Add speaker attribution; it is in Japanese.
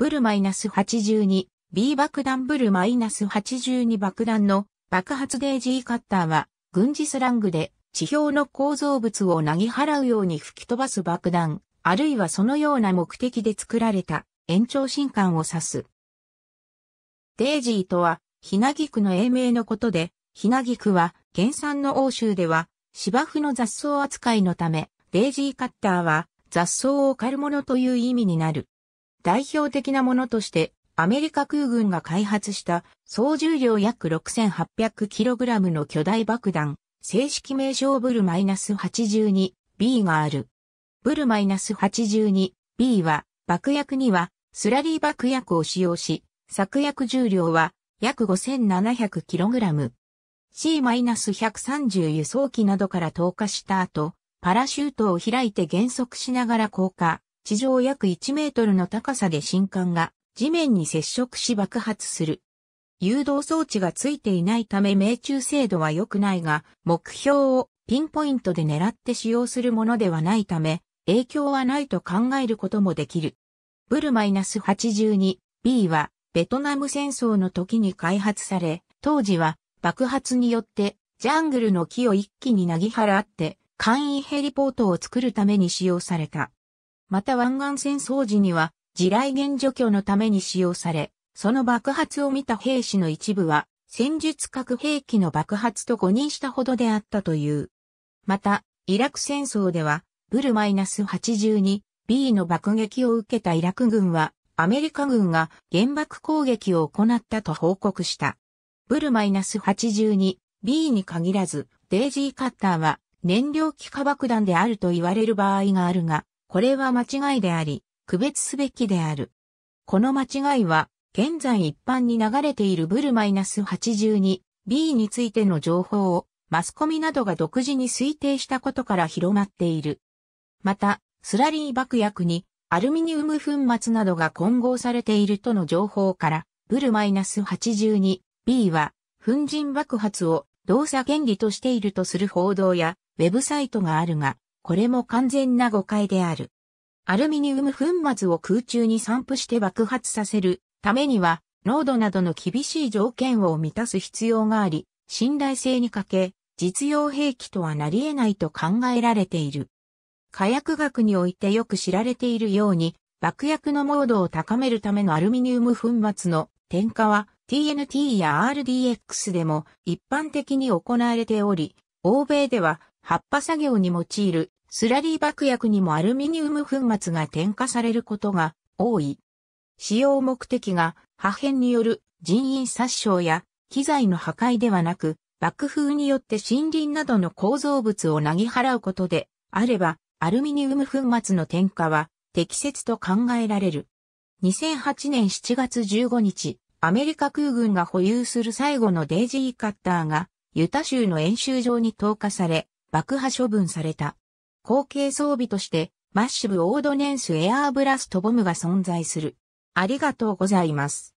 Speaker 1: ブル -82、B 爆弾ブル -82 爆弾の爆発デージーカッターは、軍事スラングで地表の構造物を投ぎ払うように吹き飛ばす爆弾、あるいはそのような目的で作られた延長新管を指す。デージーとは、ひなぎくの英名のことで、ひなぎくは、原産の欧州では、芝生の雑草扱いのため、デージーカッターは、雑草を刈るものという意味になる。代表的なものとして、アメリカ空軍が開発した総重量約 6800kg の巨大爆弾、正式名称ブル -82B がある。ブル -82B は爆薬にはスラリー爆薬を使用し、作薬重量は約 5700kg。C-130 輸送機などから投下した後、パラシュートを開いて減速しながら降下。地上約1メートルの高さで新管が地面に接触し爆発する。誘導装置がついていないため命中精度は良くないが、目標をピンポイントで狙って使用するものではないため、影響はないと考えることもできる。ブル -82B はベトナム戦争の時に開発され、当時は爆発によってジャングルの木を一気に薙ぎ払って簡易ヘリポートを作るために使用された。また湾岸戦争時には地雷原除去のために使用され、その爆発を見た兵士の一部は戦術核兵器の爆発と誤認したほどであったという。また、イラク戦争では、ブル -82B の爆撃を受けたイラク軍は、アメリカ軍が原爆攻撃を行ったと報告した。ブル -82B に限らず、デイジーカッターは燃料気化爆弾であると言われる場合があるが、これは間違いであり、区別すべきである。この間違いは、現在一般に流れているブル -82B についての情報を、マスコミなどが独自に推定したことから広まっている。また、スラリー爆薬にアルミニウム粉末などが混合されているとの情報から、ブル -82B は、粉塵爆発を動作原理としているとする報道やウェブサイトがあるが、これも完全な誤解である。アルミニウム粉末を空中に散布して爆発させるためには、濃度などの厳しい条件を満たす必要があり、信頼性に欠け、実用兵器とはなり得ないと考えられている。火薬学においてよく知られているように、爆薬の濃度を高めるためのアルミニウム粉末の添加は TNT や RDX でも一般的に行われており、欧米では発破作業に用いるスラリー爆薬にもアルミニウム粉末が添加されることが多い。使用目的が破片による人員殺傷や機材の破壊ではなく、爆風によって森林などの構造物をなぎ払うことであれば、アルミニウム粉末の添加は適切と考えられる。2008年7月15日、アメリカ空軍が保有する最後のデイジーカッターが、ユタ州の演習場に投下され、爆破処分された。後継装備として、マッシブオードネンスエアーブラストボムが存在する。ありがとうございます。